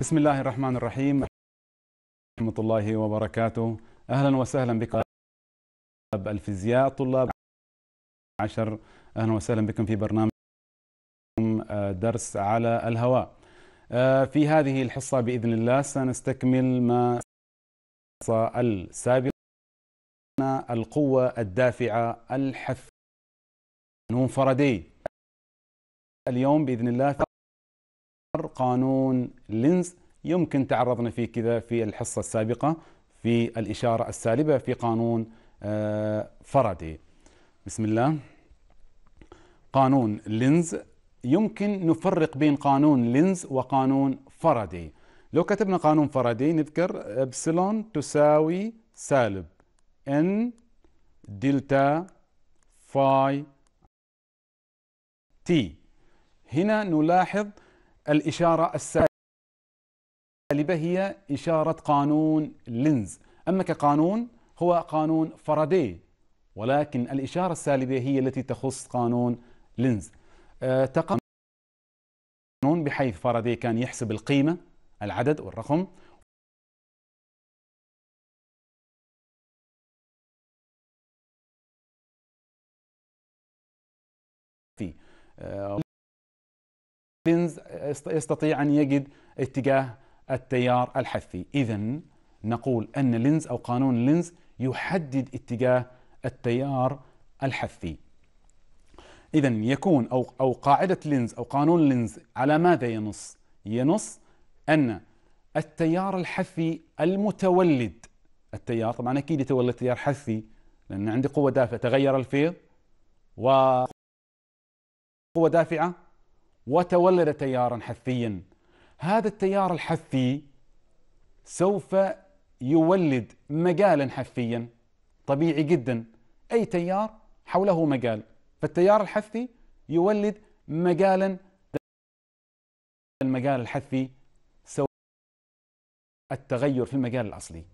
بسم الله الرحمن الرحيم ورحمة الله وبركاته أهلا وسهلا بكم طلاب الفيزياء طلاب عشر أهلا وسهلا بكم في برنامج درس على الهواء في هذه الحصة بإذن الله سنستكمل ما السابقة القوة الدافعة الحث نون فردي اليوم بإذن الله قانون لينز يمكن تعرضنا فيه كذا في الحصة السابقة في الإشارة السالبة في قانون آه، فرادي بسم الله قانون لينز يمكن نفرق بين قانون لينز وقانون فرادي لو كتبنا قانون فرادي نذكر ابسلون تساوي سالب ان دلتا فاي تي هنا نلاحظ الإشارة السالبة هي إشارة قانون لينز أما كقانون هو قانون فاراداي ولكن الإشارة السالبة هي التي تخص قانون لينز أه، تقام قانون بحيث فاراداي كان يحسب القيمة العدد والرقم في تنز... يستطيع أن يجد اتجاه التيار الحثي إذا نقول أن لينز أو قانون لينز يحدد اتجاه التيار الحثي إذا يكون أو أو قاعدة لينز أو قانون لينز على ماذا ينص؟ ينص أن التيار الحثي المتولد التيار طبعا أكيد يتولد تيار حثي لأن عندي قوة دافعة تغير الفيض و قوة دافعة وتولد تيارا حثيا هذا التيار الحثي سوف يولد مجالا حثيا طبيعي جدا أي تيار حوله مجال فالتيار الحثي يولد مجالا المجال الحثي سوف التغير في المجال الأصلي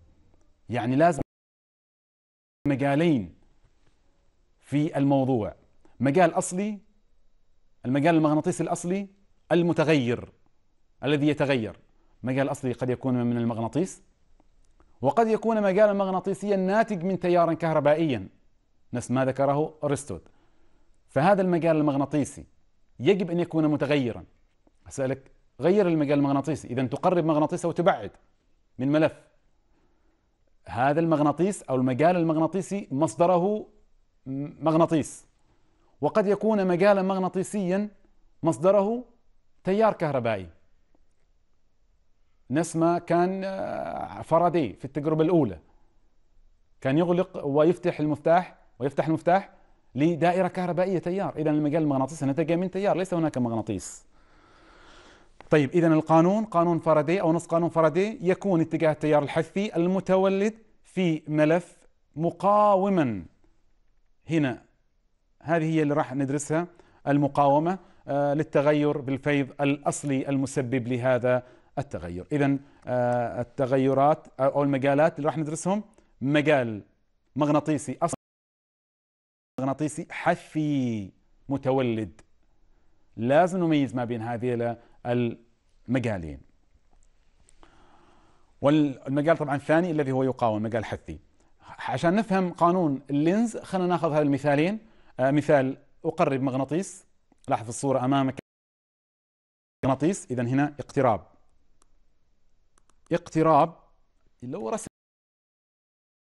يعني لازم مجالين في الموضوع مجال أصلي المجال المغناطيسي الأصلي المتغير الذي يتغير مجال أصلي قد يكون من المغناطيس وقد يكون مجالا مغناطيسيا ناتج من تيار كهربائيا نفس ما ذكره أرسطو فهذا المجال المغناطيسي يجب أن يكون متغيرا أسألك غير المجال المغناطيسي إذا تقرب مغناطيس أو تبعد من ملف هذا المغناطيس أو المجال المغناطيسي مصدره مغناطيس وقد يكون مجالا مغناطيسيا مصدره تيار كهربائي نسمة كان آه، فرادي في التجربة الأولى كان يغلق ويفتح المفتاح ويفتح المفتاح لدائرة كهربائية تيار إذا المجال المغناطيسي نتج من تيار ليس هناك مغناطيس طيب إذا القانون قانون فرادي أو نص قانون فرادي يكون اتجاه التيار الحثي المتولد في ملف مقاوما هنا هذه هي اللي راح ندرسها المقاومة آه، للتغير بالفيض الأصلي المسبب لهذا التغير إذا آه، التغيرات أو المجالات اللي راح ندرسهم مجال مغناطيسي أصلي مغناطيسي حثي متولد لازم نميز ما بين هذه المجالين والمجال طبعا الثاني الذي هو يقاوم مجال حثي عشان نفهم قانون اللينز خلينا ناخذ هذه المثالين آه، مثال أقرب مغناطيس لاحظ الصورة أمامك مغناطيس إذا هنا اقتراب اقتراب اللي هو رسم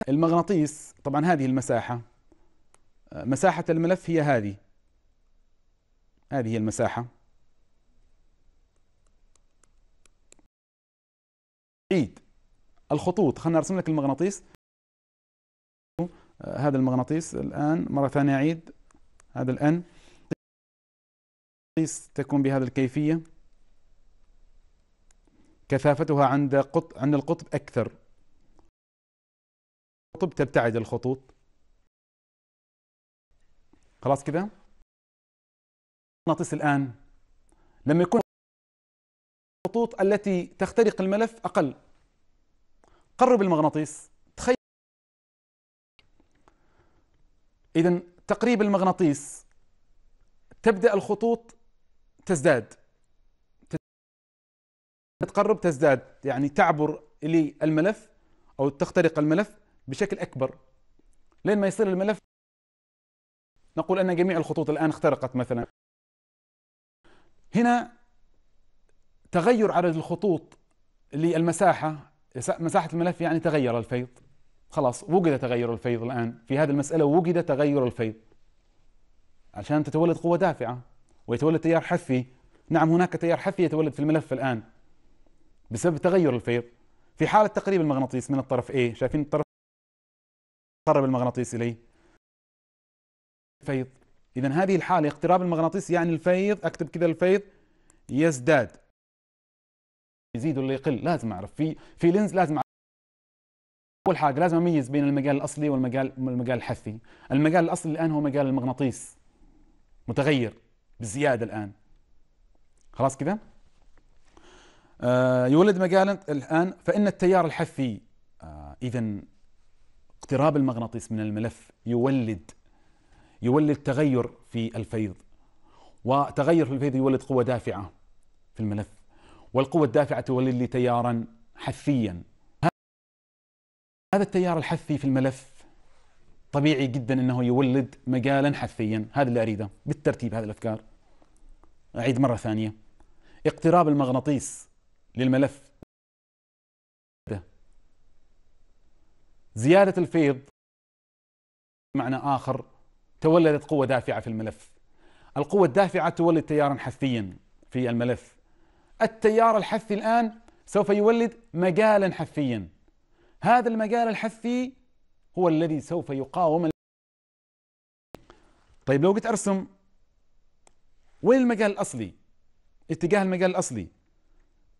المغناطيس طبعا هذه المساحة آه، مساحة الملف هي هذه هذه هي المساحة عيد الخطوط خلنا نرسم لك المغناطيس هذا المغناطيس الآن مرة ثانية أعيد هذا الآن تكون بهذه الكيفية كثافتها عند قط عند القطب أكثر القطب تبتعد الخطوط خلاص كذا المغناطيس الآن لما يكون الخطوط التي تخترق الملف أقل قرب المغناطيس إذا تقريب المغناطيس تبدأ الخطوط تزداد تقرب تزداد يعني تعبر إلي الملف أو تخترق الملف بشكل أكبر لين ما يصير الملف نقول أن جميع الخطوط الآن اخترقت مثلا هنا تغير عدد الخطوط للمساحة مساحة الملف يعني تغير الفيض خلاص وجد تغير الفيض الآن في هذه المسألة وجد تغير الفيض عشان تتولد قوة دافعة ويتولد تيار حثي نعم هناك تيار حثي يتولد في الملف الآن بسبب تغير الفيض في حالة تقريب المغناطيس من الطرف A شايفين الطرف قرب المغناطيس إليه فيض إذا هذه الحالة اقتراب المغناطيس يعني الفيض أكتب كذا الفيض يزداد يزيد ولا يقل لازم أعرف في في لينز لازم أعرف اول حاجه لازم اميز بين المجال الاصلي والمجال المجال الحثي المجال الاصلي الان هو مجال المغناطيس متغير بزياده الان خلاص كذا آه يولد مجال الان فان التيار الحثي آه اذا اقتراب المغناطيس من الملف يولد يولد تغير في الفيض وتغير في الفيض يولد قوه دافعه في الملف والقوه الدافعه تولد لي تيارا حثيا هذا التيار الحثي في الملف طبيعي جدا انه يولد مجالا حثيا هذا اللي اريده بالترتيب هذه الافكار اعيد مره ثانيه اقتراب المغناطيس للملف زيادة الفيض معنى آخر تولدت قوة دافعة في الملف القوة الدافعة تولد تيارا حثيا في الملف التيار الحثي الآن سوف يولد مجالا حثيا هذا المجال الحثي هو الذي سوف يقاوم طيب لو جيت ارسم وين المجال الاصلي؟ اتجاه المجال الاصلي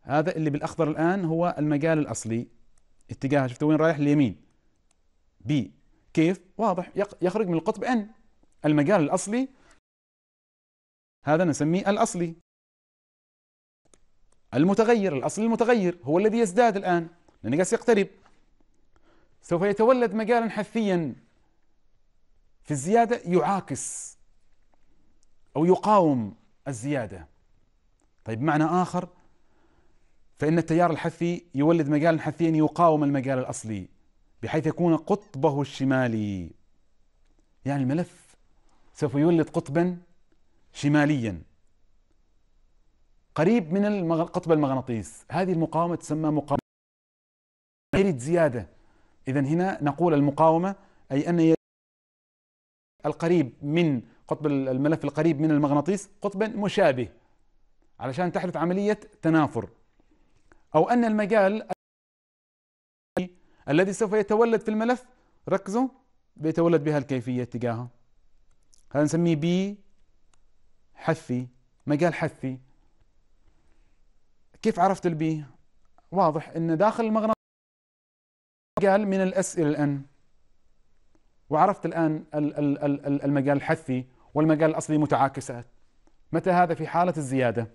هذا اللي بالاخضر الان هو المجال الاصلي اتجاه شفت وين رايح اليمين بي كيف؟ واضح يخرج من القطب ان المجال الاصلي هذا نسميه الاصلي المتغير الاصلي المتغير هو الذي يزداد الان لانه قاعد يقترب سوف يتولد مجالا حثيا في الزيادة يعاكس أو يقاوم الزيادة طيب معنى آخر فإن التيار الحثي يولد مجالا حثيا يقاوم المجال الأصلي بحيث يكون قطبه الشمالي يعني الملف سوف يولد قطبا شماليا قريب من القطب المغناطيس هذه المقاومة تسمى مقاومة غير زيادة إذا هنا نقول المقاومة أي أن القريب من قطب الملف القريب من المغناطيس قطبا مشابه علشان تحدث عملية تنافر أو أن المجال الذي سوف يتولد في الملف ركزوا بيتولد بها الكيفية اتجاهه هذا نسميه بي حثي مجال حثي كيف عرفت البي واضح ان داخل المغناطيس قال من الأسئلة الآن وعرفت الآن المجال الحثي والمجال الأصلي متعاكسات متى هذا في حالة الزيادة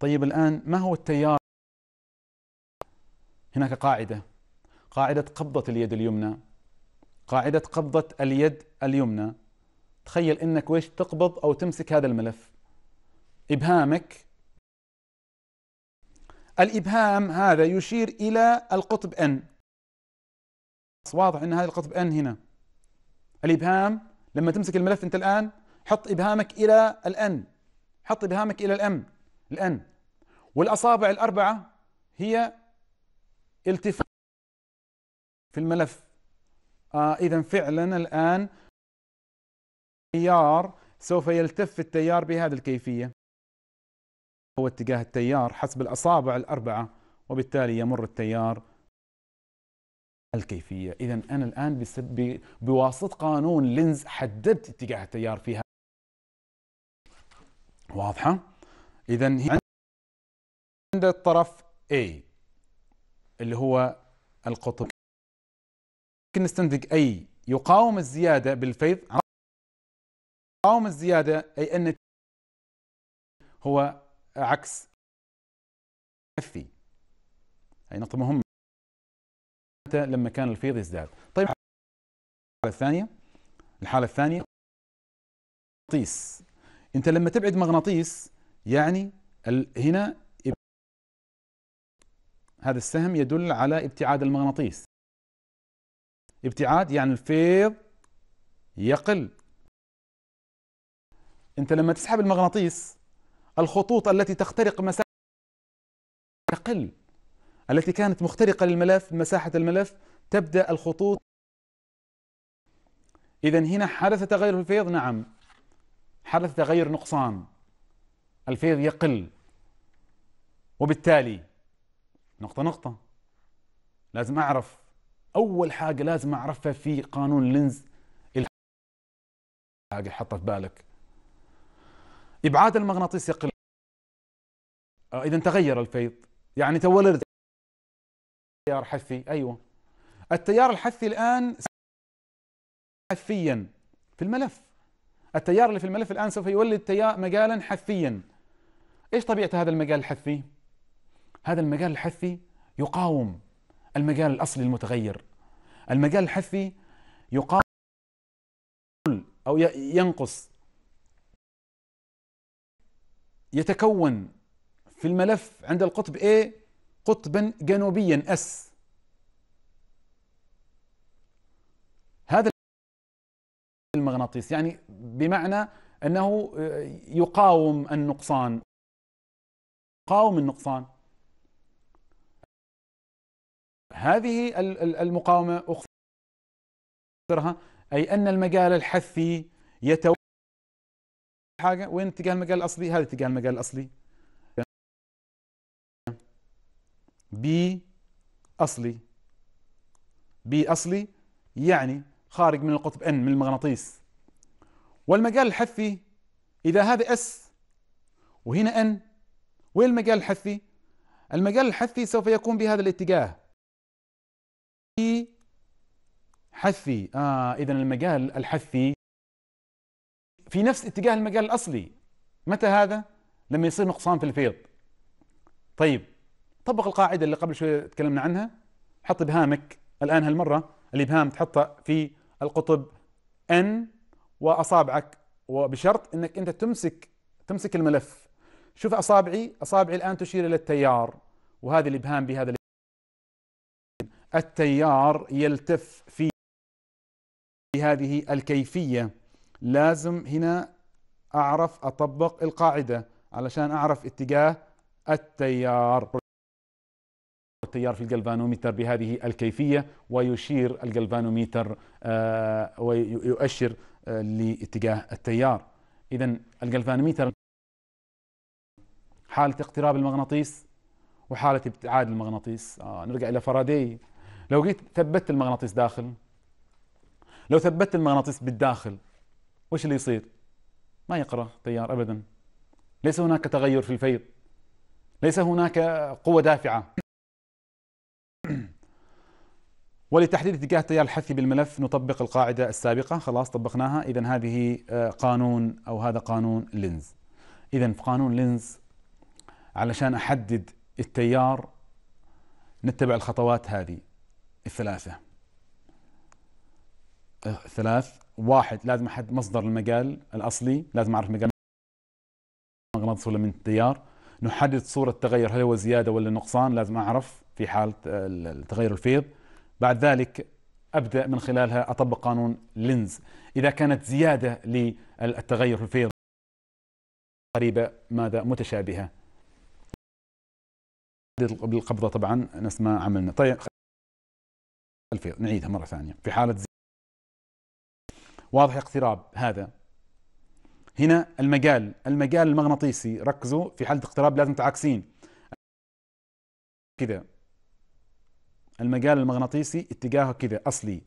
طيب الآن ما هو التيار هناك قاعدة قاعدة قبضة اليد اليمنى قاعدة قبضة اليد اليمنى تخيل انك ويش تقبض او تمسك هذا الملف ابهامك الإبهام هذا يشير إلى القطب أن واضح أن هذا القطب أن هنا الإبهام لما تمسك الملف أنت الآن حط إبهامك إلى الأن حط إبهامك إلى الأم الأن والأصابع الأربعة هي التفاف في الملف آه إذا فعلا الآن التيار سوف يلتف التيار بهذه الكيفية هو اتجاه التيار حسب الأصابع الأربعة وبالتالي يمر التيار الكيفية إذا أنا الآن بواسطة قانون لينز حددت اتجاه التيار فيها واضحة؟ إذا هي عند الطرف A اللي هو القطب ممكن نستنتج أي يقاوم الزيادة بالفيض يقاوم الزيادة أي أن هو عكس كفي هي نقطة مهمة لما كان الفيض يزداد طيب الحالة الثانية الحالة الثانية مغناطيس انت لما تبعد مغناطيس يعني ال... هنا اب... هذا السهم يدل على ابتعاد المغناطيس ابتعاد يعني الفيض يقل انت لما تسحب المغناطيس الخطوط التي تخترق مساحة تقل التي كانت مخترقة للملف مساحة الملف تبدأ الخطوط إذا هنا حدث تغير في الفيض نعم حدث تغير نقصان الفيض يقل وبالتالي نقطة نقطة لازم أعرف أول حاجة لازم أعرفها في قانون لينز حاجة حطها في بالك ابعاد المغناطيس يقل آه، اذا تغير الفيض يعني تولد تيار حثي ايوه التيار الحثي الان حثيا في الملف التيار اللي في الملف الان سوف يولد تيار مجالا حثيا ايش طبيعه هذا المجال الحثي هذا المجال الحثي يقاوم المجال الاصلي المتغير المجال الحثي يقاوم او ينقص يتكون في الملف عند القطب A قطبا جنوبيا S هذا المغناطيس يعني بمعنى أنه آه، يقاوم النقصان يقاوم النقصان هذه المقاومة أخرى أي أن المجال الحثي يتو حاجه وين اتجاه المجال الاصلي هذا اتجاه المجال الاصلي بي اصلي بي اصلي يعني خارج من القطب ان من المغناطيس والمجال الحثي اذا هذا اس وهنا ان وين المجال الحثي المجال الحثي سوف يكون بهذا الاتجاه بي حثي آه إذا المجال الحثي في نفس اتجاه المجال الأصلي متى هذا؟ لما يصير نقصان في الفيض طيب طبق القاعدة اللي قبل شوية تكلمنا عنها حط إبهامك الآن هالمرة الإبهام تحطه في القطب ان وأصابعك وبشرط أنك أنت تمسك تمسك الملف شوف أصابعي أصابعي الآن تشير إلى التيار وهذا الإبهام بهذا التيار يلتف في هذه الكيفية لازم هنا أعرف أطبق القاعدة علشان أعرف اتجاه التيار التيار في الجلفانوميتر بهذه الكيفية ويشير الجلفانوميتر آه، ويؤشر آه، لاتجاه التيار إذا الجلفانوميتر حالة اقتراب المغناطيس وحالة ابتعاد المغناطيس آه نرجع إلى فارادي لو جيت ثبت المغناطيس داخل لو ثبت المغناطيس بالداخل وش اللي يصير؟ ما يقرأ تيار أبدا ليس هناك تغير في الفيض ليس هناك قوة دافعة ولتحديد اتجاه التيار الحثي بالملف نطبق القاعدة السابقة خلاص طبقناها إذا هذه آه، قانون أو هذا قانون لينز إذا في قانون لينز علشان أحدد التيار نتبع الخطوات هذه الثلاثة الثلاث آه، واحد لازم احدد مصدر المجال الاصلي لازم اعرف مجال مغناطيس ولا من التيار نحدد صوره التغير هل هو زياده ولا نقصان لازم اعرف في حاله تغير الفيض بعد ذلك ابدا من خلالها اطبق قانون لينز اذا كانت زياده للتغير في الفيض قريبه ماذا متشابهه بالقبضه طبعا نفس ما عملنا طيب الفيض نعيدها مره ثانيه في حاله واضح اقتراب هذا هنا المجال المجال المغناطيسي ركزوا في حالة اقتراب لازم تعاكسين كذا المجال المغناطيسي اتجاهه كذا أصلي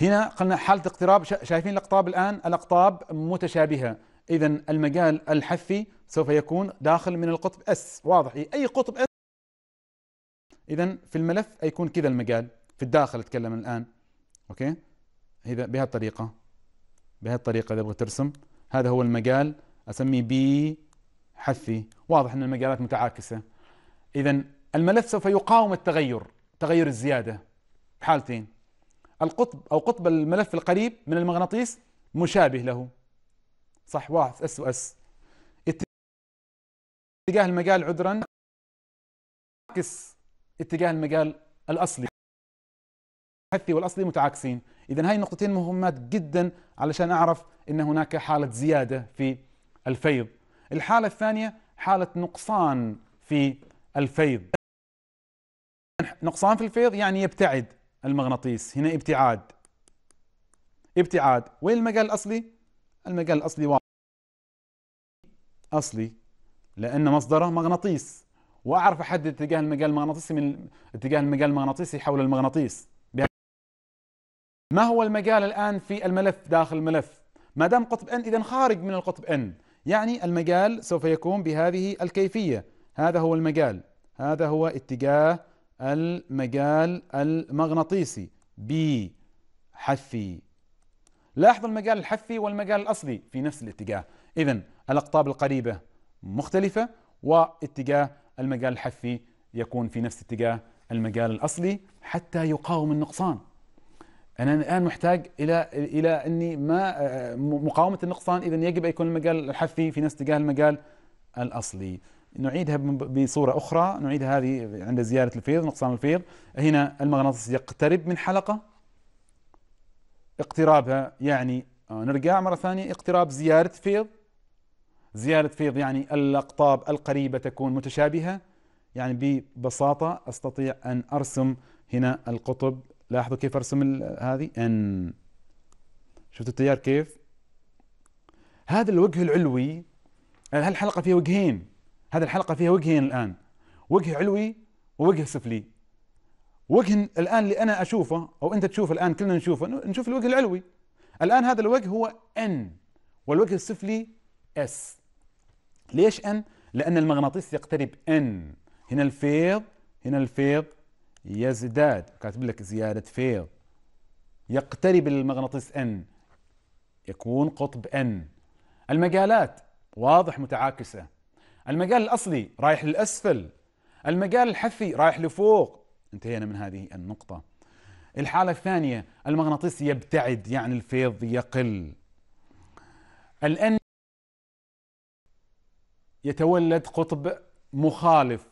هنا قلنا حالة اقتراب شايفين الأقطاب الآن الأقطاب متشابهة إذا المجال الحثي سوف يكون داخل من القطب S واضح إيه، أي قطب S إذا في الملف يكون كذا المجال في الداخل أتكلم الآن اوكي اذا بهالطريقه بهالطريقه اذا ابغى ترسم هذا هو المجال اسميه بي حثي واضح ان المجالات متعاكسه اذا الملف سوف يقاوم التغير تغير الزياده حالتين القطب او قطب الملف القريب من المغناطيس مشابه له صح واحد اس واس اتجاه المجال عذرا عكس اتجاه المجال الاصلي الحثي والاصلي متعاكسين اذا هاي نقطتين مهمات جدا علشان اعرف ان هناك حاله زياده في الفيض الحاله الثانيه حاله نقصان في الفيض نقصان في الفيض يعني يبتعد المغناطيس هنا ابتعاد ابتعاد وين المجال الاصلي المجال الاصلي واضح اصلي لان مصدره مغناطيس واعرف احدد اتجاه المجال المغناطيسي من اتجاه المجال المغناطيسي حول المغناطيس ما هو المجال الآن في الملف داخل الملف ما دام قطب N إذا خارج من القطب N يعني المجال سوف يكون بهذه الكيفية هذا هو المجال هذا هو اتجاه المجال المغناطيسي B حثي لاحظوا المجال الحثي والمجال الأصلي في نفس الاتجاه إذا الأقطاب القريبة مختلفة واتجاه المجال الحثي يكون في نفس اتجاه المجال الأصلي حتى يقاوم النقصان انا الان محتاج الى الى اني ما مقاومه النقصان اذا يجب ان يكون المجال الحثي في نفس اتجاه المجال الاصلي نعيدها بصورة أخرى نعيد هذه عند زياره الفيض نقصان الفيض هنا المغناطيس يقترب من حلقة اقترابها يعني آه، نرجع مرة ثانية اقتراب زياره فيض زياره فيض يعني الأقطاب القريبة تكون متشابهة يعني ببساطة أستطيع أن أرسم هنا القطب لاحظوا كيف ارسم هذه ان شفتوا التيار كيف هذا الوجه العلوي هالحلقه فيها وجهين هذه الحلقه فيها وجهين الان وجه علوي ووجه سفلي وجه الان اللي انا اشوفه او انت تشوفه الان كلنا نشوفه نشوف الوجه العلوي الان هذا الوجه هو ان والوجه السفلي اس ليش ان لان المغناطيس يقترب ان هنا الفيض هنا الفيض يزداد كاتب لك زيادة فيض يقترب المغناطيس N يكون قطب N المجالات واضح متعاكسة المجال الأصلي رايح للأسفل المجال الحثي رايح لفوق انتهينا من هذه النقطة الحالة الثانية المغناطيس يبتعد يعني الفيض يقل الان يتولد قطب مخالف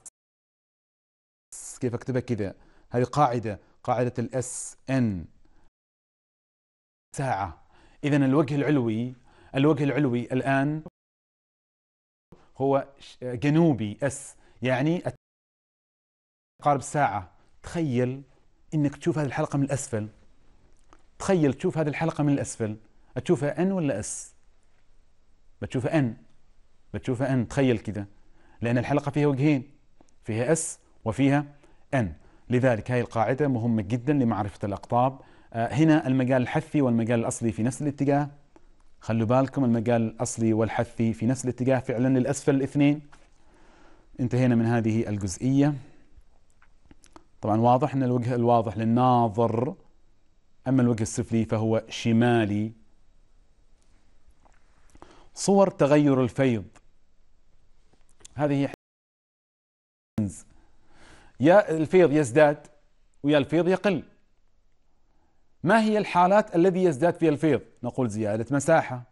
كيف اكتبها كذا هذه قاعدة قاعدة الاس ان ساعة اذا الوجه العلوي الوجه العلوي الان هو جنوبي اس يعني قارب ساعة تخيل انك تشوف هذه الحلقة من الاسفل تخيل تشوف هذه الحلقة من الاسفل تشوفها ان ولا اس بتشوفها ان بتشوفها ان تخيل كذا لان الحلقة فيها وجهين فيها اس وفيها ان لذلك هذه القاعدة مهمة جدا لمعرفة الأقطاب آه، هنا المجال الحثي والمجال الأصلي في نفس الاتجاه خلوا بالكم المجال الأصلي والحثي في نفس الاتجاه فعلا للأسفل الاثنين انتهينا من هذه الجزئية طبعا واضح أن الوجه الواضح للناظر أما الوجه السفلي فهو شمالي صور تغير الفيض هذه يا الفيض يزداد ويا الفيض يقل ما هي الحالات الذي يزداد فيها الفيض نقول زيادة مساحة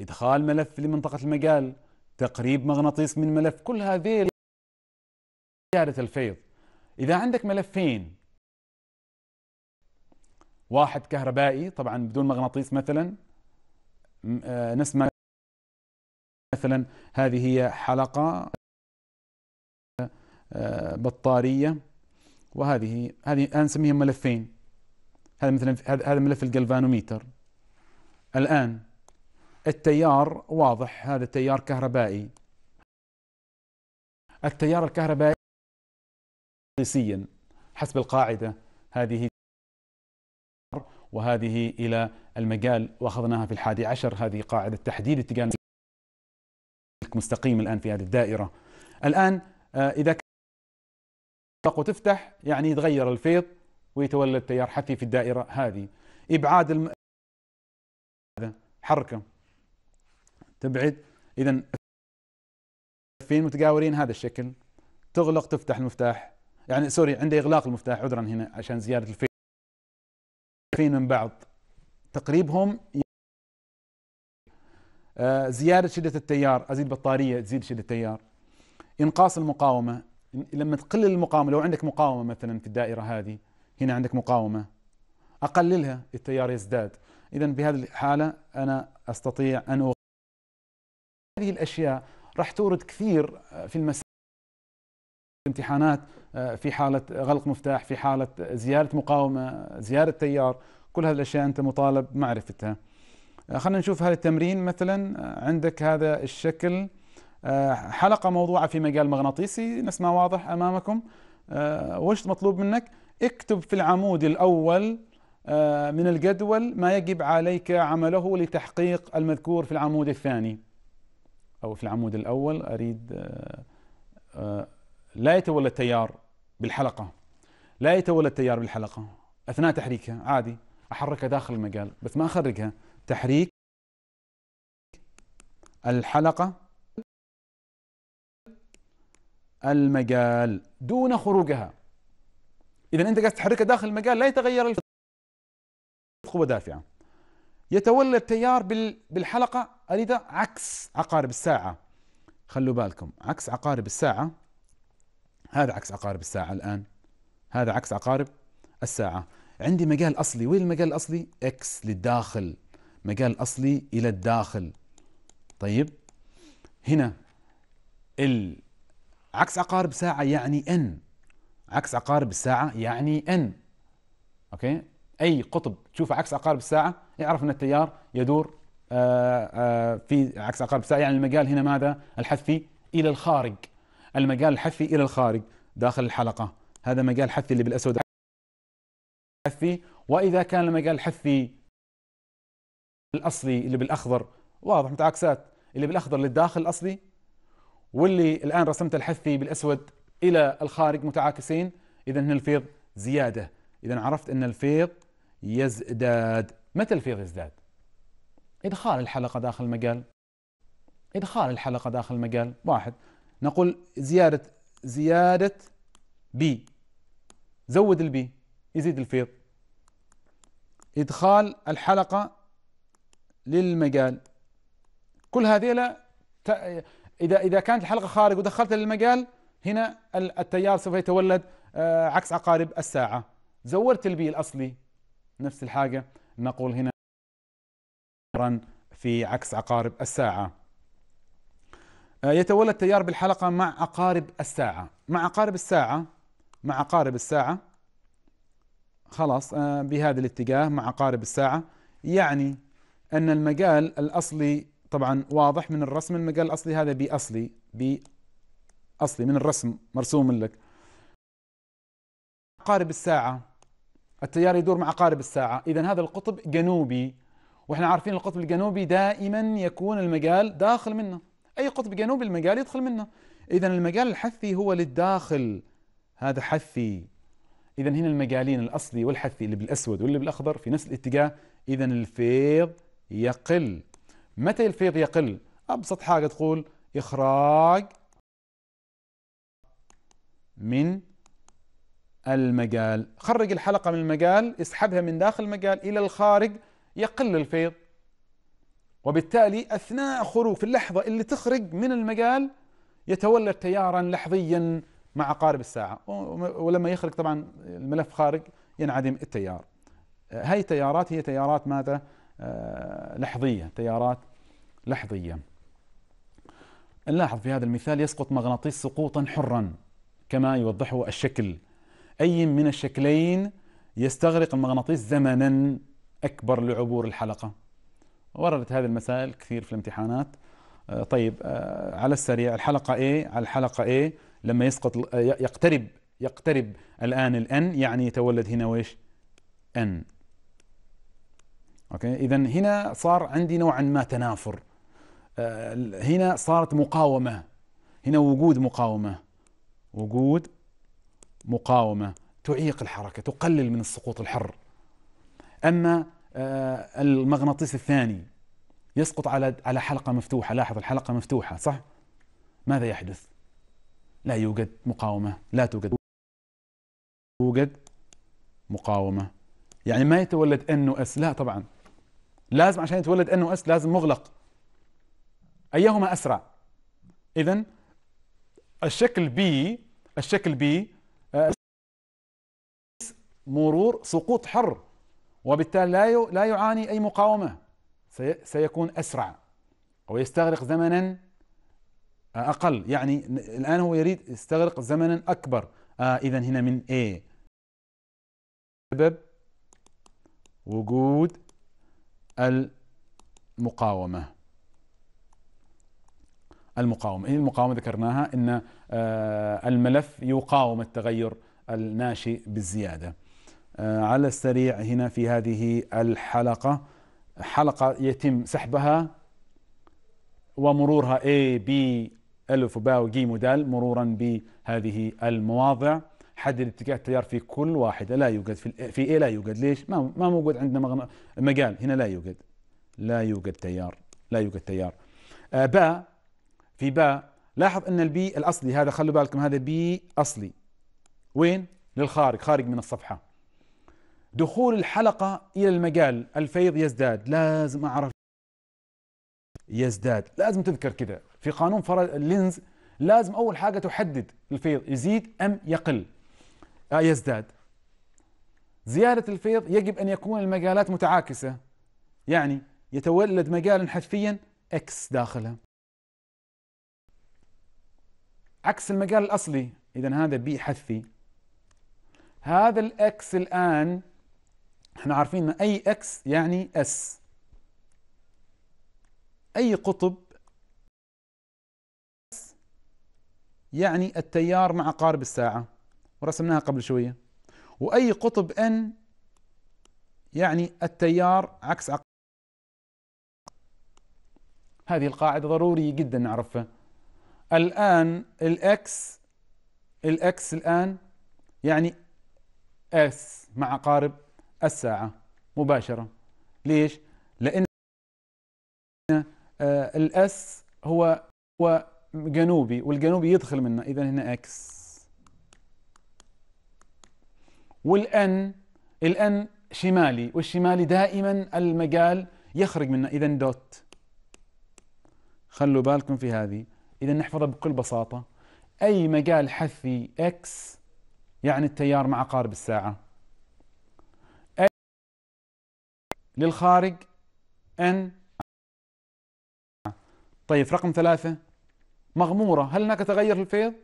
إدخال ملف لمنطقة المجال تقريب مغناطيس من ملف كل هذه زيادة الفيض إذا عندك ملفين واحد كهربائي طبعا بدون مغناطيس مثلا آه، نسمع مثلا هذه هي حلقة آه، بطاريه وهذه هذه الان نسميها ملفين هذا مثلا هذا ملف الجلفانوميتر الان التيار واضح هذا تيار كهربائي التيار الكهربائي رئيسيا حسب القاعده هذه وهذه الى المجال واخذناها في الحادي عشر هذه قاعده تحديد اتجاه مستقيم الان في هذه الدائره الان آه، اذا وتفتح يعني يتغير الفيض ويتولد التيار حثي في الدائرة هذه إبعاد الم... هذا حركة تبعد إذا ملفين متجاورين هذا الشكل تغلق تفتح المفتاح يعني سوري عند إغلاق المفتاح عذرا هنا عشان زيادة الفيض من بعض تقريبهم آه، زيادة شدة التيار أزيد بطارية تزيد شدة التيار إنقاص المقاومة لما تقلل المقاومه لو عندك مقاومه مثلا في الدائره هذه هنا عندك مقاومه اقللها التيار يزداد اذا بهذه الحاله انا استطيع ان أغير. هذه الاشياء راح تورد كثير آه، في المساء امتحانات آه، في حالة غلق مفتاح في حالة زيارة مقاومة زيارة تيار كل هذه الأشياء أنت مطالب معرفتها آه، خلينا نشوف هذا التمرين مثلا عندك هذا الشكل آه، حلقة موضوعة في مجال مغناطيسي نسمع واضح أمامكم آه، وش مطلوب منك اكتب في العمود الأول آه، من الجدول ما يجب عليك عمله لتحقيق المذكور في العمود الثاني أو في العمود الأول أريد لا يتولى التيار بالحلقة لا يتولى التيار بالحلقة أثناء تحريكها عادي أحركها داخل المجال بس ما أخرجها تحريك الحلقة المجال دون خروجها إذا أنت قاعد تحركها داخل المجال لا يتغير القوة دافعة يتولى التيار بالحلقة أريد عكس عقارب الساعة خلوا بالكم عكس عقارب الساعة هذا عكس عقارب الساعة الآن هذا عكس عقارب الساعة عندي مجال أصلي وين المجال الأصلي؟ إكس للداخل مجال أصلي إلى الداخل طيب هنا ال عكس عقارب ساعة يعني ان عكس عقارب الساعة يعني ان اوكي اي قطب تشوفه عكس عقارب الساعة يعرف ان التيار يدور آآ آه، آآ آه، في عكس عقارب الساعة يعني المجال هنا ماذا الحثي الى الخارج المجال الحثي الى الخارج داخل الحلقة هذا مجال حثي اللي بالاسود حثي واذا كان المجال الحثي الاصلي اللي بالاخضر واضح متعاكسات اللي بالاخضر للداخل الاصلي واللي الآن رسمت الحثي بالأسود إلى الخارج متعاكسين إذا هنا الفيض زيادة إذا عرفت أن الفيض يزداد متى الفيض يزداد؟ إدخال الحلقة داخل المجال إدخال الحلقة داخل المجال واحد نقول زيادة زيادة بي زود البي يزيد الفيض إدخال الحلقة للمجال كل هذه لا اذا اذا كانت الحلقه خارج ودخلت للمجال هنا التيار سوف يتولد آه، عكس عقارب الساعه زورت البي الاصلي نفس الحاجه نقول هنا في عكس عقارب الساعه آه، يتولى التيار بالحلقه مع عقارب الساعه مع عقارب الساعه مع عقارب الساعه خلاص آه، بهذا الاتجاه مع عقارب الساعه يعني ان المجال الاصلي طبعا واضح من الرسم المجال الاصلي هذا بي اصلي بي اصلي من الرسم مرسوم لك عقارب الساعة التيار يدور مع عقارب الساعة إذا هذا القطب جنوبي وإحنا عارفين القطب الجنوبي دائما يكون المجال داخل منه أي قطب جنوبي المجال يدخل منه إذا المجال الحثي هو للداخل هذا حثي إذا هنا المجالين الأصلي والحثي اللي بالأسود واللي بالأخضر في نفس الاتجاه إذا الفيض يقل متى الفيض يقل أبسط حاجة تقول إخراج من المجال خرج الحلقة من المجال اسحبها من داخل المجال إلى الخارج يقل الفيض وبالتالي أثناء خروج في اللحظة اللي تخرج من المجال يتولد تيارا لحظيا مع قارب الساعة ولما يخرج طبعا الملف خارج ينعدم التيار هاي التيارات هي تيارات ماذا؟ آه، لحظية تيارات لحظية نلاحظ في هذا المثال يسقط مغناطيس سقوطا حرا كما يوضحه الشكل أي من الشكلين يستغرق المغناطيس زمنا أكبر لعبور الحلقة وردت هذه المسائل كثير في الامتحانات آه، طيب آه، على السريع الحلقة A على الحلقة A لما يسقط يقترب يقترب الآن الان يعني يتولد هنا ويش؟ N اوكي اذا هنا صار عندي نوعا ما تنافر آه، هنا صارت مقاومه هنا وجود مقاومه وجود مقاومه تعيق الحركه تقلل من السقوط الحر اما آه، المغناطيس الثاني يسقط على على حلقه مفتوحه لاحظ الحلقه مفتوحه صح ماذا يحدث لا يوجد مقاومه لا توجد يوجد مقاومه يعني ما يتولد ان اس لا طبعا لازم عشان يتولد ان اس لازم مغلق ايهما اسرع اذا الشكل بي الشكل بي آه، مرور سقوط حر وبالتالي لا لا يعاني اي مقاومه سيكون اسرع ويستغرق زمنا آه، اقل يعني الان هو يريد يستغرق زمنا اكبر آه اذا هنا من A سبب وجود المقاومة المقاومة إيه المقاومة ذكرناها أن آه، الملف يقاوم التغير الناشئ بالزيادة آه، على السريع هنا في هذه الحلقة حلقة يتم سحبها ومرورها A B ألف وباء وجيم ودال مرورا بهذه المواضع حدد اتجاه التيار في كل واحدة لا يوجد في في ايه لا يوجد ليش ما ما موجود عندنا مجال هنا لا يوجد لا يوجد تيار لا يوجد تيار آه باء في باء لاحظ ان البي الاصلي هذا خلوا بالكم هذا بي اصلي وين للخارج خارج من الصفحة دخول الحلقة الى المجال الفيض يزداد لازم اعرف يزداد لازم تذكر كذا في قانون فرد اللينز لازم اول حاجه تحدد الفيض يزيد ام يقل لا آه، يزداد زيادة الفيض يجب أن يكون المجالات متعاكسة يعني يتولد مجال حذفيا X داخله عكس المجال الأصلي إذا هذا بي حذفي هذا الإكس الآن احنا عارفين أن أي إكس يعني S أي قطب يعني التيار مع قارب الساعة ورسمناها قبل شوية وأي قطب N يعني التيار عكس عقد هذه القاعدة ضروري جدا نعرفها الآن الإكس الإكس الآن يعني اس مع قارب الساعة مباشرة ليش؟ لأن آه، الاس هو هو جنوبي والجنوبي يدخل منه إذا هنا اكس والان الان شمالي والشمالي دائما المجال يخرج منه اذا دوت خلوا بالكم في هذه اذا نحفظها بكل بساطه اي مجال حثي اكس يعني التيار مع قارب الساعه أي للخارج ان طيب رقم ثلاثة مغمورة هل هناك تغير في الفيض؟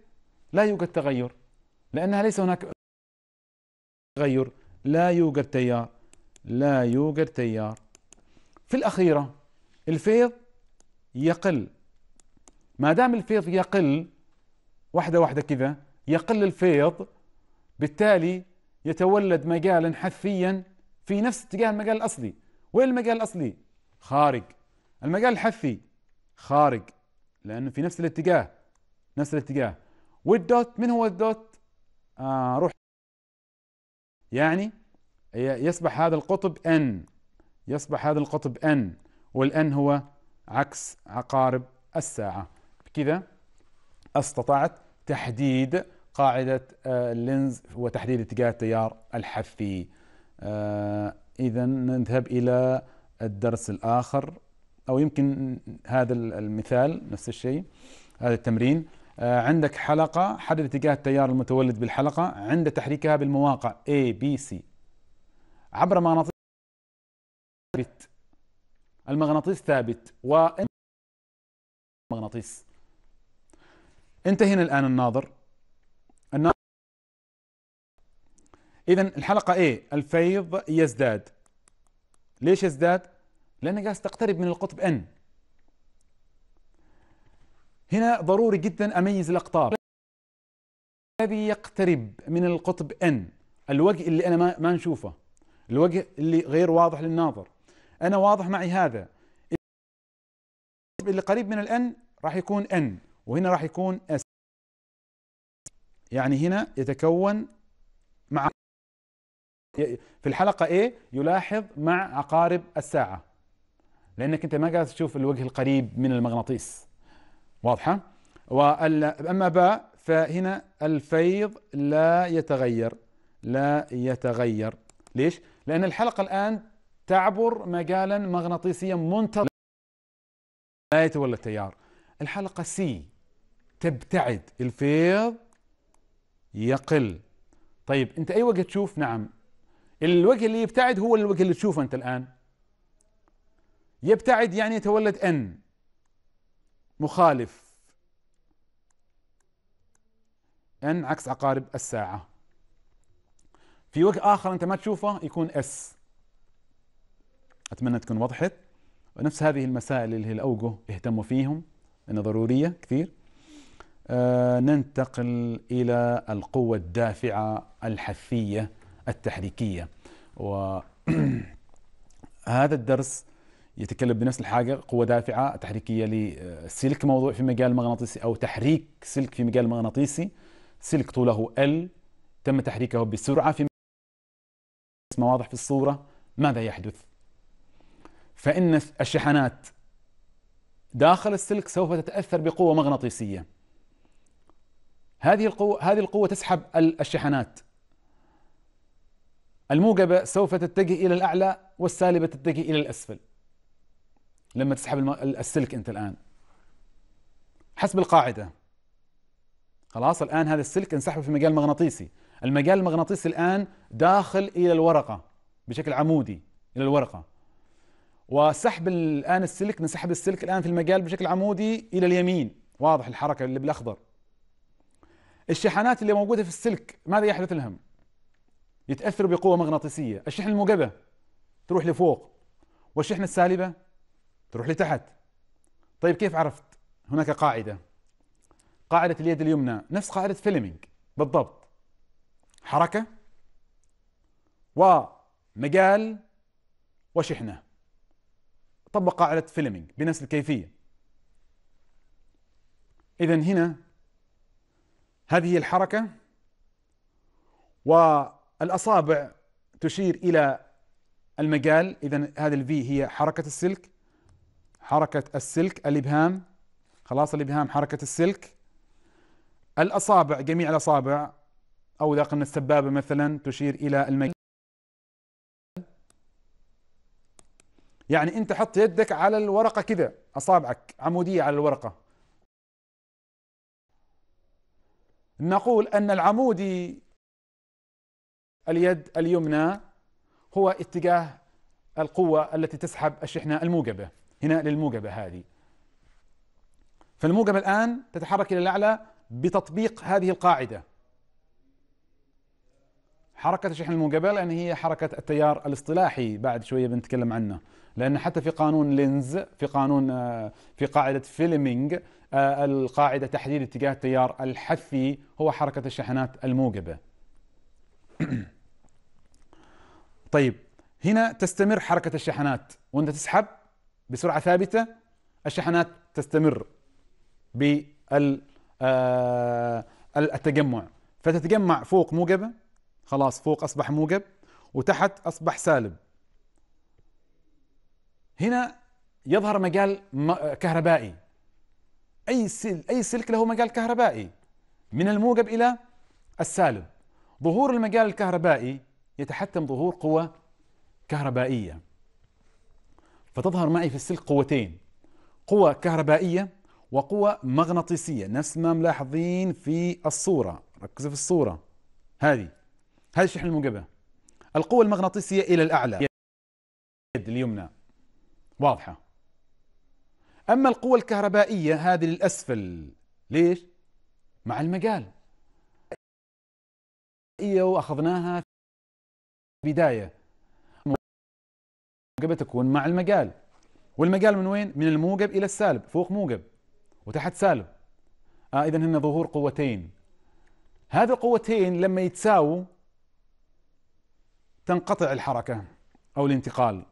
لا يوجد تغير لأنها ليس هناك تغير لا يوجد تيار لا يوجد تيار في الأخيرة الفيض يقل ما دام الفيض يقل واحدة واحدة كذا يقل الفيض بالتالي يتولد مجالا حثيا في نفس اتجاه المجال الأصلي وين المجال الأصلي؟ خارج المجال الحثي خارج لأنه في نفس الاتجاه نفس الاتجاه والدوت من هو الدوت؟ آه روح يعني يصبح هذا القطب ان يصبح هذا القطب ان والان هو عكس عقارب الساعه بكذا استطعت تحديد قاعده آه، اللينز وتحديد اتجاه التيار الحثي آه، اذا نذهب الى الدرس الاخر او يمكن هذا المثال نفس الشيء هذا التمرين آه، عندك حلقة حدد اتجاه التيار المتولد بالحلقة عند تحريكها بالمواقع A B C عبر مغناطيس ثابت المغناطيس ثابت و مغناطيس انت هنا الآن الناظر الناظر إذا الحلقة A الفيض يزداد ليش يزداد؟ لأنها قاعد تقترب من القطب N هنا ضروري جدا أميز الأقطاب الذي يقترب من القطب N الوجه اللي أنا ما, نشوفه الوجه اللي غير واضح للناظر أنا واضح معي هذا اللي قريب من الان راح يكون ان وهنا راح يكون اس يعني هنا يتكون مع في الحلقة A يلاحظ مع عقارب الساعة لأنك أنت ما قاعد تشوف الوجه القريب من المغناطيس واضحة وأما باء فهنا الفيض لا يتغير لا يتغير ليش؟ لأن الحلقة الآن تعبر مجالا مغناطيسيا منتظر لا يتولى التيار الحلقة سي تبتعد الفيض يقل طيب أنت أي وجه تشوف؟ نعم الوجه اللي يبتعد هو الوجه اللي تشوفه أنت الآن يبتعد يعني يتولد أن مخالف ان عكس عقارب الساعة في وجه آخر أنت ما تشوفه يكون اس أتمنى تكون وضحت ونفس هذه المسائل اللي هي الأوجه اهتموا فيهم أنها ضرورية كثير آه ننتقل إلى القوة الدافعة الحثية التحريكية وهذا الدرس يتكلم بنفس الحاجه قوه دافعه تحريكيه لسلك موضوع في مجال مغناطيسي او تحريك سلك في مجال مغناطيسي سلك طوله L تم تحريكه بسرعه في ما واضح في الصوره ماذا يحدث؟ فان الشحنات داخل السلك سوف تتاثر بقوه مغناطيسيه هذه القوه هذه القوه تسحب الشحنات الموجبه سوف تتجه الى الاعلى والسالبه تتجه الى الاسفل لما تسحب السلك انت الان حسب القاعده خلاص الان هذا السلك انسحب في مجال مغناطيسي المجال المغناطيسي الان داخل الى الورقه بشكل عمودي الى الورقه وسحب الان السلك انسحب السلك الان في المجال بشكل عمودي الى اليمين واضح الحركه اللي بالاخضر الشحنات اللي موجوده في السلك ماذا يحدث لهم يتاثروا بقوه مغناطيسيه الشحن الموجبه تروح لفوق والشحنه السالبه تروح لتحت طيب كيف عرفت هناك قاعدة قاعدة اليد اليمنى نفس قاعدة فيلمينج بالضبط حركة ومجال وشحنة طبق قاعدة فيلمينج بنفس الكيفية إذا هنا هذه الحركة والأصابع تشير إلى المجال إذا هذا الفي هي حركة السلك حركة السلك الإبهام خلاص الإبهام حركة السلك الأصابع جميع الأصابع أو إذا قلنا السبابة مثلا تشير إلى الميت يعني أنت حط يدك على الورقة كذا أصابعك عمودية على الورقة نقول أن العمودي اليد اليمنى هو اتجاه القوة التي تسحب الشحنة الموجبة هنا للموجبة هذه فالموجبة الآن تتحرك إلى الأعلى بتطبيق هذه القاعدة حركة شحن الموجبة لأن هي حركة التيار الاصطلاحي بعد شوية بنتكلم عنه لأن حتى في قانون لينز في قانون آه، في قاعدة فيلمينج آه، القاعدة تحديد اتجاه التيار الحثي هو حركة الشحنات الموجبة طيب هنا تستمر حركة الشحنات وانت تسحب بسرعة ثابتة الشحنات تستمر بالتجمع آه، فتتجمع فوق موجبة خلاص فوق أصبح موجب وتحت أصبح سالب هنا يظهر مجال كهربائي أي سلك أي سلك له مجال كهربائي من الموجب إلى السالب ظهور المجال الكهربائي يتحتم ظهور قوة كهربائية فتظهر معي في السلك قوتين قوة كهربائية وقوة مغناطيسية نفس ما ملاحظين في الصورة ركزوا في الصورة هذه هذه شحن الموجبة القوة المغناطيسية إلى الأعلى يد اليمنى واضحة أما القوة الكهربائية هذه للأسفل ليش؟ مع المجال وأخذناها في البداية الموجبة تكون مع المجال والمجال من وين؟ من الموجب إلى السالب فوق موجب وتحت سالب آه إذا هن ظهور قوتين هذه القوتين لما يتساووا تنقطع الحركة أو الانتقال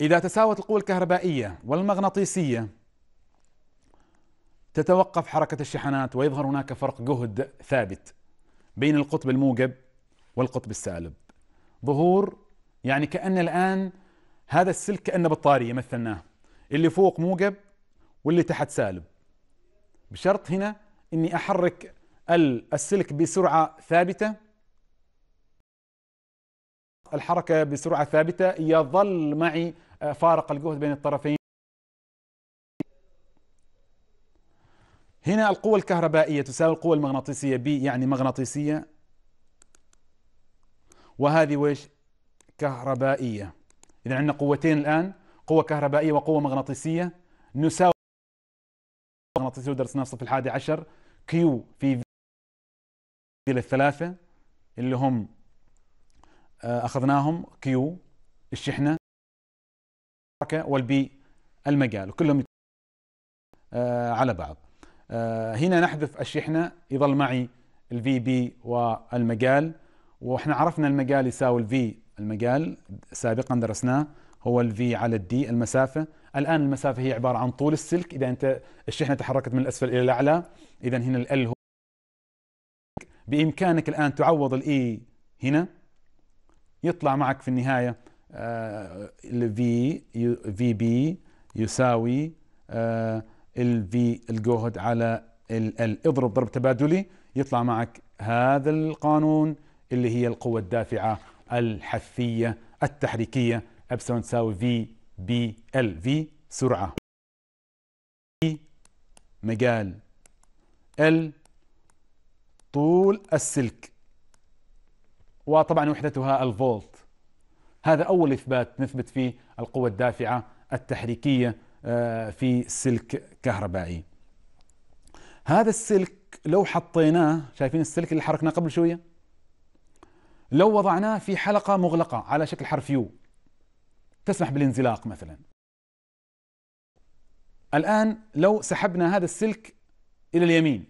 إذا تساوت القوة الكهربائية والمغناطيسية تتوقف حركة الشحنات ويظهر هناك فرق جهد ثابت بين القطب الموجب والقطب السالب ظهور يعني كأن الآن هذا السلك كأنه بطارية مثلناه اللي فوق موجب واللي تحت سالب بشرط هنا اني احرك السلك بسرعة ثابتة الحركة بسرعة ثابتة يظل معي آه، فارق الجهد بين الطرفين هنا القوة الكهربائية تساوي القوة المغناطيسية بي يعني مغناطيسية وهذه ويش كهربائية إذا عندنا قوتين الآن قوة كهربائية وقوة مغناطيسية نساوي مغناطيسية في الصف الحادي عشر كيو في الثلاثة اللي هم آه، أخذناهم كيو الشحنة والبي المجال وكلهم آه، على بعض آه، هنا نحذف الشحنة يظل معي الفي بي والمجال واحنا عرفنا المجال يساوي الفي المجال سابقا درسناه هو الفي على الدي المسافة الآن المسافة هي عبارة عن طول السلك إذا أنت الشحنة تحركت من الأسفل إلى الأعلى إذا هنا ال هو بإمكانك الآن تعوض الإي e هنا يطلع معك في النهاية الفي في بي يساوي آه، الفي الجهد على ال اضرب ضرب تبادلي يطلع معك هذا القانون اللي هي القوة الدافعة الحثية التحريكية أبسلون تساوي في بي ال في سرعة في مجال ال طول السلك وطبعا وحدتها الفولت هذا أول إثبات نثبت فيه القوة الدافعة التحريكية آه، في سلك كهربائي هذا السلك لو حطيناه شايفين السلك اللي حركناه قبل شوية لو وضعناه في حلقة مغلقة على شكل حرف يو تسمح بالانزلاق مثلا الآن لو سحبنا هذا السلك إلى اليمين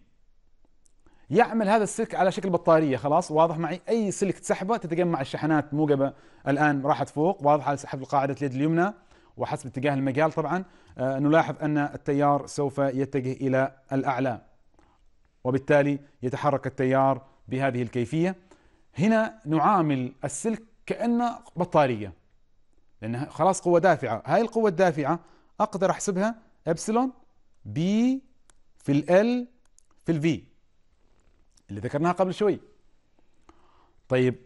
يعمل هذا السلك على شكل بطارية خلاص واضح معي أي سلك تسحبه تتجمع الشحنات موجبة الآن راحت فوق واضح على سحب قاعدة اليد اليمنى وحسب اتجاه المجال طبعا آه، نلاحظ أن التيار سوف يتجه إلى الأعلى وبالتالي يتحرك التيار بهذه الكيفية هنا نعامل السلك كأنه بطارية لأنها خلاص قوة دافعة هاي القوة الدافعة أقدر أحسبها أبسلون بي في ال في الفي اللي ذكرناها قبل شوي طيب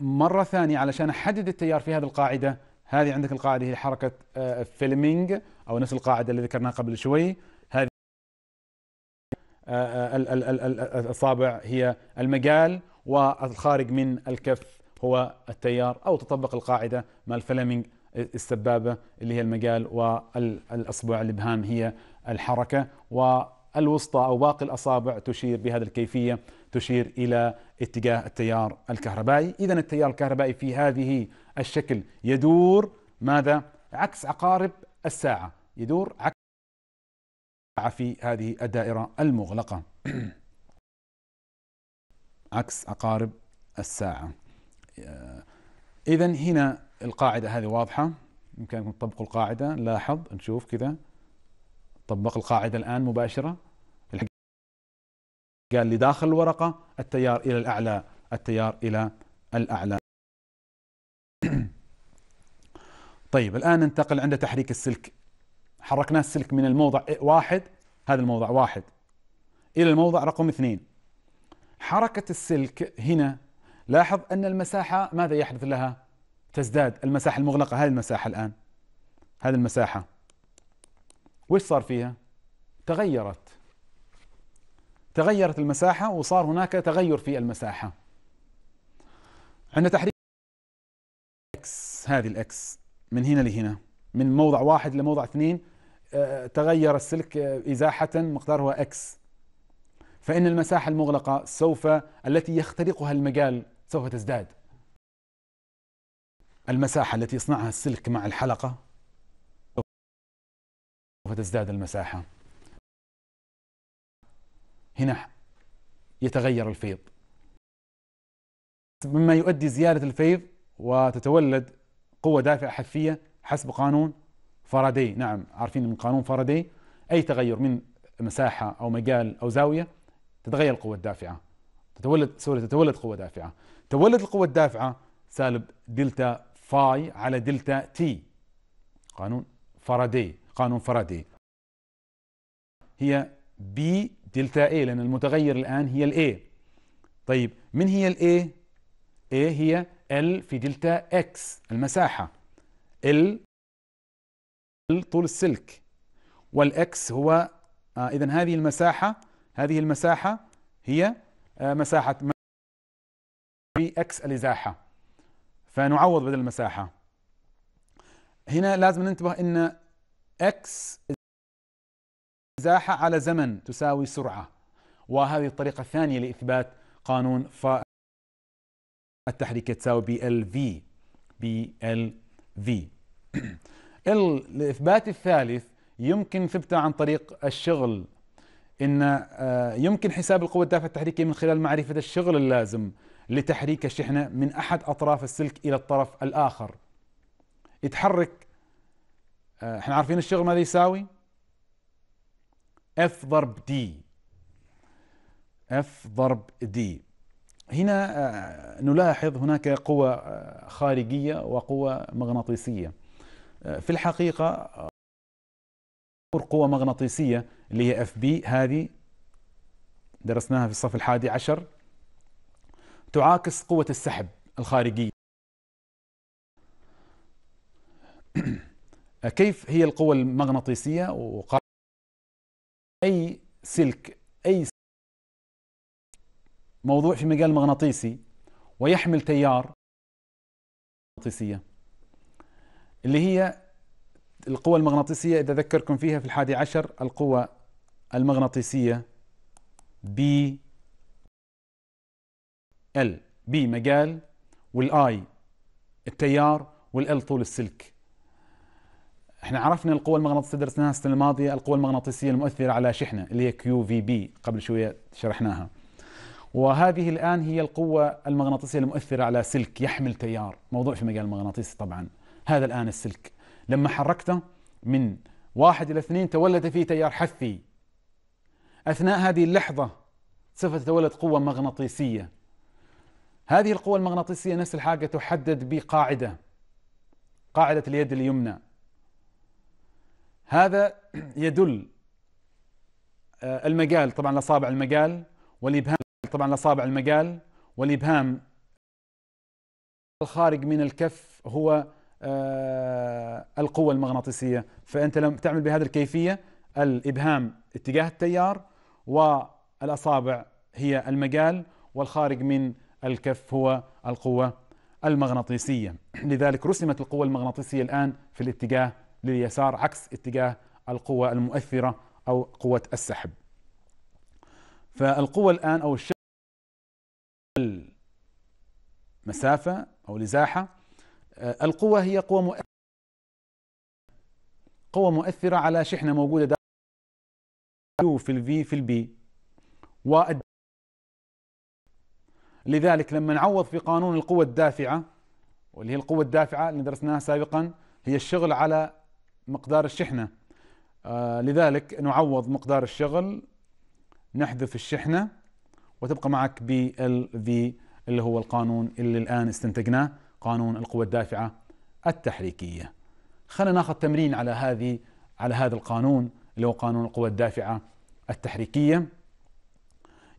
مرة ثانية علشان أحدد التيار في هذه القاعدة هذه عندك القاعدة هي حركة آه، فيلمينج أو نفس القاعدة اللي ذكرناها قبل شوي هذه آه، آه، الأصابع هي المجال والخارج من الكف هو التيار أو تطبق القاعدة مال فليمنج السبابة اللي هي المجال والأصبع الإبهام هي الحركة والوسطى أو باقي الأصابع تشير بهذه الكيفية تشير إلى اتجاه التيار الكهربائي إذا التيار الكهربائي في هذه الشكل يدور ماذا؟ عكس عقارب الساعة يدور عكس في هذه الدائرة المغلقة عكس عقارب الساعة إذا هنا القاعدة هذه واضحة بإمكانكم تطبقوا القاعدة لاحظ نشوف كذا طبق القاعدة الآن مباشرة قال لي داخل الورقة التيار إلى الأعلى التيار إلى الأعلى طيب الآن ننتقل عند تحريك السلك حركنا السلك من الموضع واحد هذا الموضع واحد إلى الموضع رقم اثنين حركة السلك هنا لاحظ أن المساحة ماذا يحدث لها تزداد المساحة المغلقة هذه المساحة الآن هذه المساحة وش صار فيها تغيرت تغيرت المساحة وصار هناك تغير في المساحة عندنا تحريك اكس هذه الاكس من هنا لهنا من موضع واحد لموضع اثنين آه، تغير السلك آه، إزاحة مقدارها اكس فإن المساحة المغلقة سوف التي يخترقها المجال سوف تزداد المساحة التي يصنعها السلك مع الحلقة سوف تزداد المساحة هنا يتغير الفيض مما يؤدي زيادة الفيض وتتولد قوة دافعة حثية حسب قانون فارادي نعم عارفين من قانون فارادي أي تغير من مساحة أو مجال أو زاوية تتغير القوة الدافعة تتولد سوري تتولد قوة دافعة تولد القوة الدافعة سالب دلتا فاي على دلتا تي قانون فارادي قانون فارادي هي بي دلتا اي لأن المتغير الآن هي الاي طيب من هي الاي؟ اي هي ال في دلتا اكس المساحة ال طول السلك والاكس هو آه اذا هذه المساحة هذه المساحة هي آه، مساحة اكس الإزاحة فنعوض بدل المساحة هنا لازم ننتبه أن أكس إزاحة على زمن تساوي سرعة وهذه الطريقة الثانية لإثبات قانون فا التحريك تساوي بي ال في بي ال في الإثبات الثالث يمكن ثبته عن طريق الشغل ان آه، يمكن حساب القوة الدافعة التحريكية من خلال معرفة الشغل اللازم لتحريك الشحنة من احد اطراف السلك الى الطرف الاخر يتحرك آه، احنا عارفين الشغل ماذا يساوي اف ضرب دي اف ضرب دي هنا آه، نلاحظ هناك قوة خارجية وقوة مغناطيسية في الحقيقة قوة مغناطيسية اللي هي اف بي هذه درسناها في الصف الحادي عشر تعاكس قوة السحب الخارجية كيف هي القوة المغناطيسية أي سلك أي سلك موضوع في مجال مغناطيسي ويحمل تيار مغناطيسية اللي هي القوة المغناطيسية إذا ذكركم فيها في الحادي عشر القوة المغناطيسية بي ال بي مجال والاي التيار والال طول السلك احنا عرفنا القوة المغناطيسية درسناها السنة الماضية القوة المغناطيسية المؤثرة على شحنة اللي هي كيو في بي قبل شوية شرحناها وهذه الآن هي القوة المغناطيسية المؤثرة على سلك يحمل تيار موضوع في مجال المغناطيسي طبعا هذا الآن السلك لما حركته من واحد إلى اثنين تولد فيه تيار حثي أثناء هذه اللحظة سوف تتولد قوة مغناطيسية هذه القوة المغناطيسية نفس الحاجة تحدد بقاعدة قاعدة اليد اليمنى هذا يدل آه، المجال طبعا لصابع المجال والإبهام طبعا لصابع المجال والإبهام الخارج من الكف هو آه، القوة المغناطيسية فأنت لما تعمل بهذه الكيفية الإبهام اتجاه التيار والأصابع هي المجال والخارج من الكف هو القوة المغناطيسية لذلك رسمت القوة المغناطيسية الآن في الاتجاه لليسار عكس اتجاه القوة المؤثرة أو قوة السحب فالقوة الآن أو الشكل المسافة أو الإزاحة آه، القوة هي قوة مؤثرة قوة مؤثرة على شحنة موجودة داخل يو في الفي في البي والد... لذلك لما نعوض في قانون القوة الدافعة واللي هي القوة الدافعة اللي درسناها سابقا هي الشغل على مقدار الشحنة آه لذلك نعوض مقدار الشغل نحذف الشحنة وتبقى معك بالفي اللي هو القانون اللي الآن استنتجناه قانون القوى الدافعة التحريكية خلينا ناخذ تمرين على هذه على هذا القانون اللي هو قانون القوى الدافعة التحريكية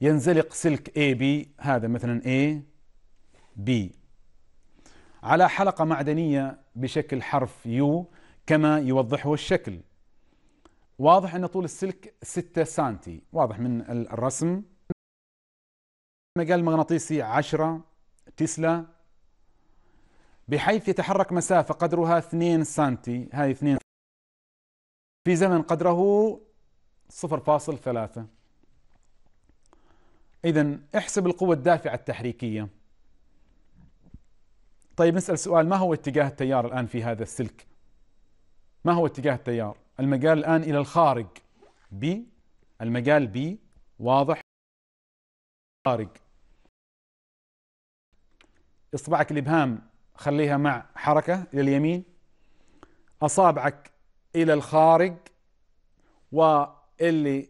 ينزلق سلك AB هذا مثلا A B على حلقة معدنية بشكل حرف U كما يوضحه الشكل واضح أن طول السلك 6 سنتي واضح من الرسم المجال المغناطيسي 10 تسلا بحيث يتحرك مسافة قدرها 2 سنتي هاي 2 في زمن قدره 0.3 إذا احسب القوة الدافعة التحريكية طيب نسأل سؤال ما هو اتجاه التيار الآن في هذا السلك ما هو اتجاه التيار المجال الآن إلى الخارج بي المجال بي واضح خارج إصبعك الإبهام خليها مع حركة إلى اليمين أصابعك إلى الخارج واللي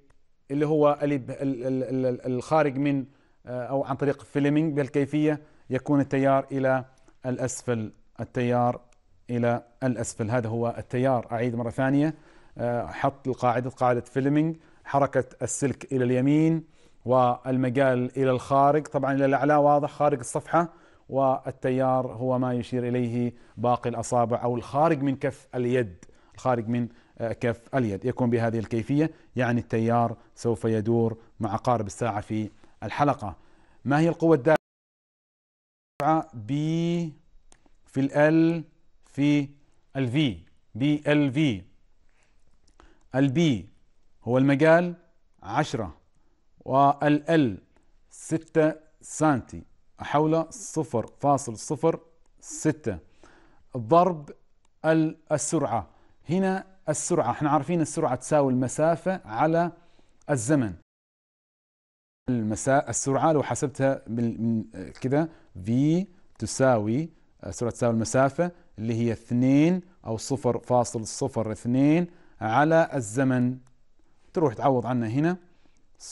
اللي هو الخارج من آه، أو عن طريق فيلمينج بهالكيفية يكون التيار إلى الأسفل التيار إلى الأسفل هذا هو التيار أعيد مرة ثانية آه، حط القاعدة قاعدة فيلمينج حركة السلك إلى اليمين والمجال إلى الخارج طبعا إلى الأعلى واضح خارج الصفحة والتيار هو ما يشير اليه باقي الاصابع او الخارج من كف اليد الخارج من آه، كف اليد يكون بهذه الكيفيه يعني التيار سوف يدور مع قارب الساعه في الحلقه ما هي القوه الدافعه ب في ال في الفي بي ال في البي هو المجال وال والال 6 سنتي حول 0.06 ضرب السرعة هنا السرعة احنا عارفين السرعة تساوي المسافة على الزمن المسا... السرعة لو حسبتها من كذا v تساوي السرعة تساوي المسافة اللي هي 2 أو 0.02 على الزمن تروح تعوض عنها هنا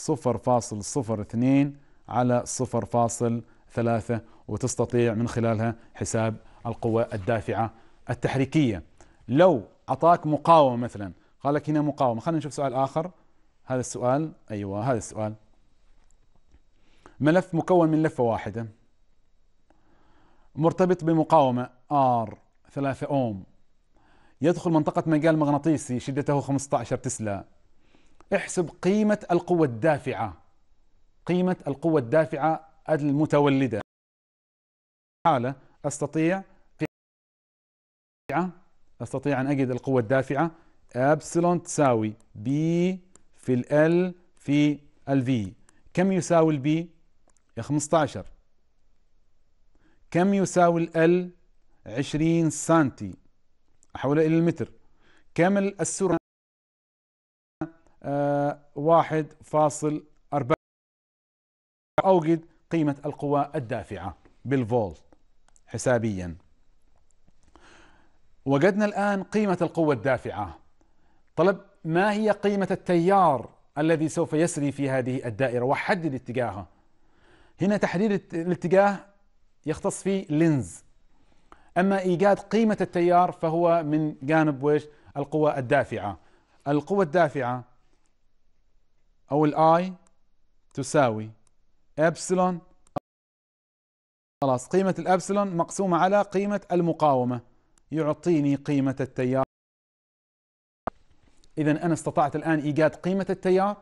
0.02 على 0.02 ثلاثة وتستطيع من خلالها حساب القوة الدافعة التحريكية لو أعطاك مقاومة مثلا قال لك هنا مقاومة خلينا نشوف سؤال آخر هذا السؤال أيوة هذا السؤال ملف مكون من لفة واحدة مرتبط بمقاومة R 3 أوم يدخل منطقة مجال مغناطيسي شدته 15 تسلا احسب قيمة القوة الدافعة قيمة القوة الدافعة المتولدة حالة أستطيع أستطيع أن أجد القوة الدافعة أبسلون تساوي بي في ال في ال V كم يساوي البي B؟ 15 كم يساوي ال 20 سنتي أحوله إلى المتر كم السرعة آه، واحد فاصل أربعة أوجد قيمة القوى الدافعة بالفولت حسابيا وجدنا الآن قيمة القوة الدافعة طلب ما هي قيمة التيار الذي سوف يسري في هذه الدائرة وحدد اتجاهه هنا تحديد الاتجاه يختص في لينز أما إيجاد قيمة التيار فهو من جانب وش القوى الدافعة القوة الدافعة أو الآي تساوي ابسلون خلاص قيمة الابسلون مقسومة على قيمة المقاومة يعطيني قيمة التيار إذا أنا استطعت الآن إيجاد قيمة التيار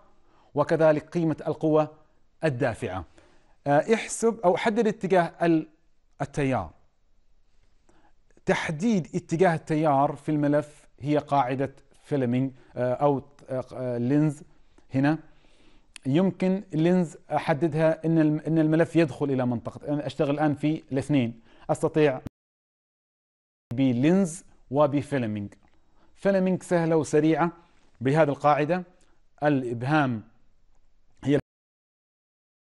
وكذلك قيمة القوة الدافعة آه، احسب أو حدد اتجاه التيار تحديد اتجاه التيار في الملف هي قاعدة فيلمينج آه، أو آه، لينز هنا يمكن لينز احددها ان ان الملف يدخل الى منطقه انا اشتغل الان في الاثنين استطيع بلينز وبفيلمينج فيلمينج سهله وسريعه بهذه القاعده الابهام هي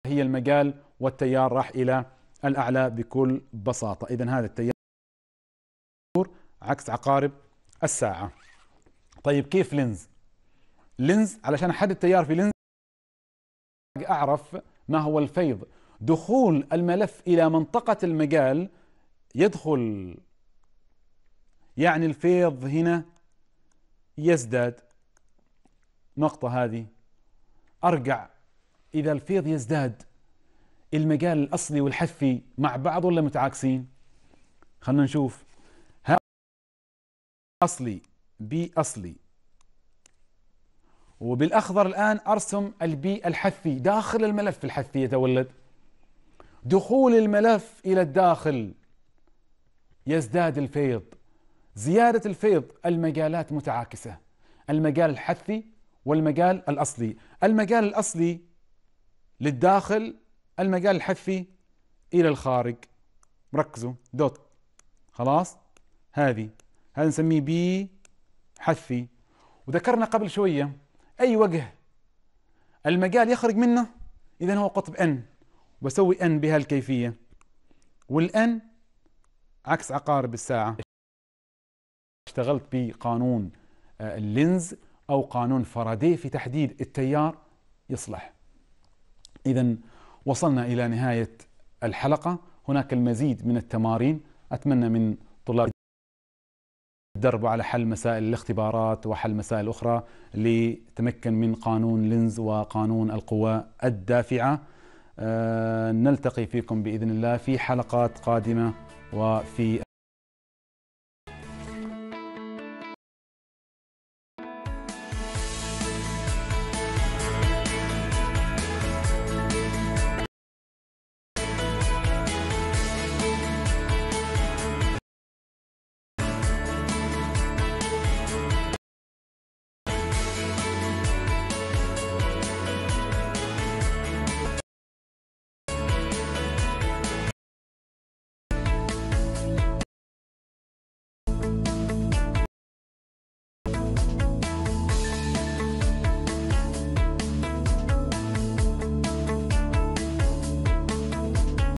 هي المجال والتيار راح الى الاعلى بكل بساطه اذا هذا التيار عكس عقارب الساعه طيب كيف لينز لينز علشان احدد تيار في لينز أعرف ما هو الفيض دخول الملف إلى منطقة المجال يدخل يعني الفيض هنا يزداد نقطة هذه أرجع إذا الفيض يزداد المجال الأصلي والحثي مع بعض ولا متعاكسين خلنا نشوف أصلي بي أصلي وبالأخضر الآن أرسم البي الحثي داخل الملف الحثي يتولد دخول الملف إلى الداخل يزداد الفيض زيادة الفيض المجالات متعاكسة المجال الحثي والمجال الأصلي المجال الأصلي للداخل المجال الحثي إلى الخارج ركزوا دوت خلاص هذه هذا نسميه بي حثي وذكرنا قبل شوية أي وجه المجال يخرج منه إذا هو قطب أن وسوي أن بهالكيفية والأن عكس عقارب الساعة اشتغلت بقانون آه، اللينز أو قانون فارادي في تحديد التيار يصلح إذا وصلنا إلى نهاية الحلقة هناك المزيد من التمارين أتمنى من طلاب تدربوا على حل مسائل الاختبارات وحل مسائل أخرى لتمكن من قانون لينز وقانون القوى الدافعة آه، نلتقي فيكم بإذن الله في حلقات قادمة وفي